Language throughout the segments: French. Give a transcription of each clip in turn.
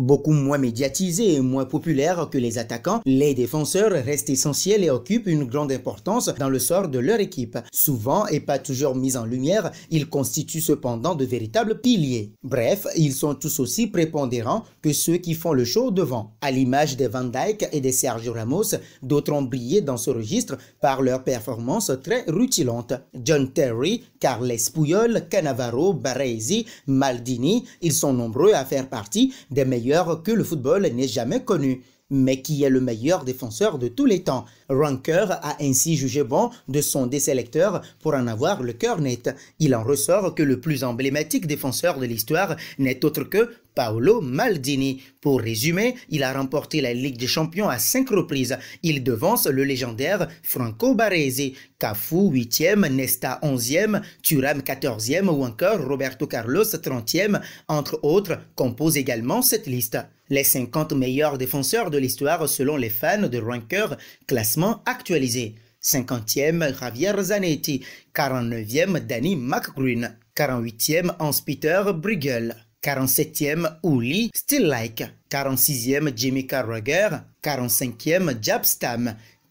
Beaucoup moins médiatisés et moins populaires que les attaquants, les défenseurs restent essentiels et occupent une grande importance dans le sort de leur équipe. Souvent et pas toujours mis en lumière, ils constituent cependant de véritables piliers. Bref, ils sont tous aussi prépondérants que ceux qui font le show devant. À l'image des Van Dyke et des Sergio Ramos, d'autres ont brillé dans ce registre par leurs performances très rutilantes. John Terry, Carles Puyol, Cannavaro, Baresi, Maldini, ils sont nombreux à faire partie des meilleurs que le football n'est jamais connu mais qui est le meilleur défenseur de tous les temps. Ranker a ainsi jugé bon de son ses pour en avoir le cœur net. Il en ressort que le plus emblématique défenseur de l'histoire n'est autre que Paolo Maldini. Pour résumer, il a remporté la Ligue des Champions à cinq reprises. Il devance le légendaire Franco Baresi, Cafu 8e, Nesta 11e, Turam, 14e ou encore Roberto Carlos 30e, entre autres, composent également cette liste les 50 meilleurs défenseurs de l'histoire selon les fans de Ranker, classement actualisé. 50e Javier Zanetti, 49e Danny McGreen, 48e Hans-Peter Bruegel, 47e Uli Stillike, 46e Jimmy Carragher, 45e Jab Stam,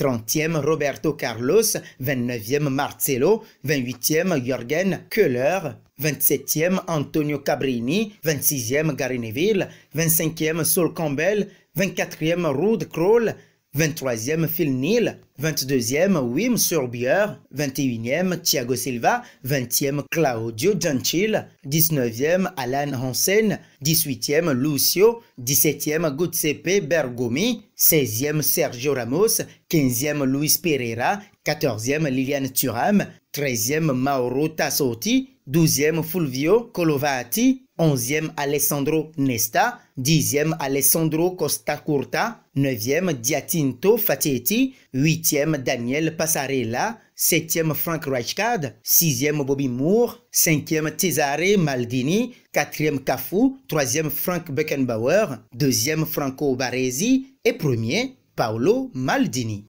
30e Roberto Carlos, 29e Marcelo, 28e Jürgen Köhler, 27e Antonio Cabrini, 26e Gary 25e Saul Campbell, 24e Rude Kroll, 23e Phil Neal, 22e Wim Surbier, 21e Thiago Silva, 20e Claudio Gentil, 19e Alan Hansen, 18e Lucio, 17e Giuseppe Bergomi, 16e Sergio Ramos, 15e Luis Pereira, 14e Liliane Thuram, 13e Mauro Tassotti, 12e Fulvio Colovati, 11e Alessandro Nesta, 10e Alessandro Costacurta, 9e Diatinto Fateti, 8e Daniel Passarella, 7e Frank Reichard, 6e Bobby Moore, 5e Cesare Maldini, 4e Cafu, 3e Frank Beckenbauer, 2e Franco Baresi et 1er Paolo Maldini.